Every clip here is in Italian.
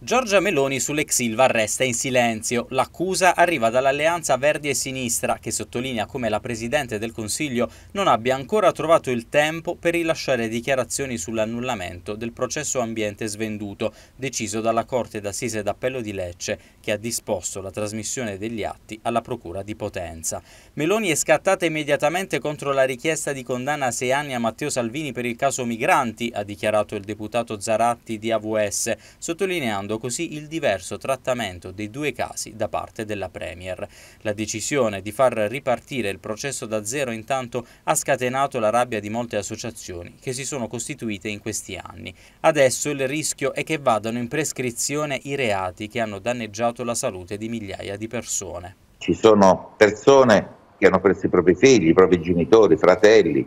Giorgia Meloni sull'ex Ilva resta in silenzio. L'accusa arriva dall'alleanza Verdi e Sinistra, che sottolinea come la Presidente del Consiglio non abbia ancora trovato il tempo per rilasciare dichiarazioni sull'annullamento del processo ambiente svenduto, deciso dalla Corte d'Assise d'Appello di Lecce, che ha disposto la trasmissione degli atti alla Procura di Potenza. Meloni è scattata immediatamente contro la richiesta di condanna a sei anni a Matteo Salvini per il caso migranti, ha dichiarato il deputato Zaratti di AVS, sottolineando evitando così il diverso trattamento dei due casi da parte della Premier. La decisione di far ripartire il processo da zero intanto ha scatenato la rabbia di molte associazioni che si sono costituite in questi anni. Adesso il rischio è che vadano in prescrizione i reati che hanno danneggiato la salute di migliaia di persone. Ci sono persone che hanno perso i propri figli, i propri genitori, fratelli,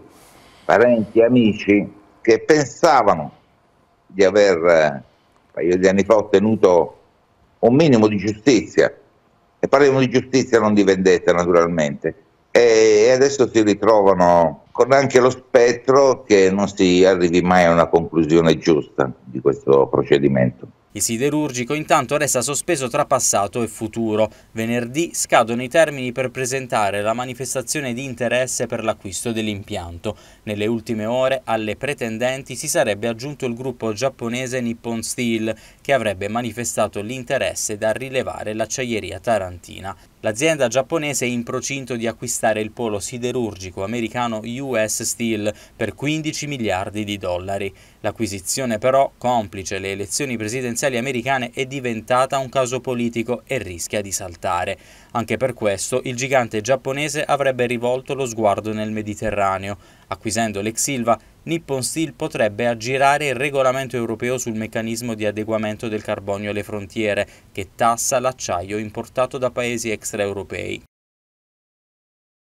parenti, amici che pensavano di aver eh, paio di anni fa ho ottenuto un minimo di giustizia e parliamo di giustizia non di vendetta naturalmente e adesso si ritrovano con anche lo spettro che non si arrivi mai a una conclusione giusta di questo procedimento. Il siderurgico intanto resta sospeso tra passato e futuro. Venerdì scadono i termini per presentare la manifestazione di interesse per l'acquisto dell'impianto. Nelle ultime ore alle pretendenti si sarebbe aggiunto il gruppo giapponese Nippon Steel che avrebbe manifestato l'interesse da rilevare l'acciaieria tarantina. L'azienda giapponese è in procinto di acquistare il polo siderurgico americano US Steel per 15 miliardi di dollari. L'acquisizione però, complice le elezioni presidenziali presidenziali americane è diventata un caso politico e rischia di saltare. Anche per questo il gigante giapponese avrebbe rivolto lo sguardo nel Mediterraneo. Acquisendo l'ex Silva, Nippon Steel potrebbe aggirare il regolamento europeo sul meccanismo di adeguamento del carbonio alle frontiere, che tassa l'acciaio importato da paesi extraeuropei.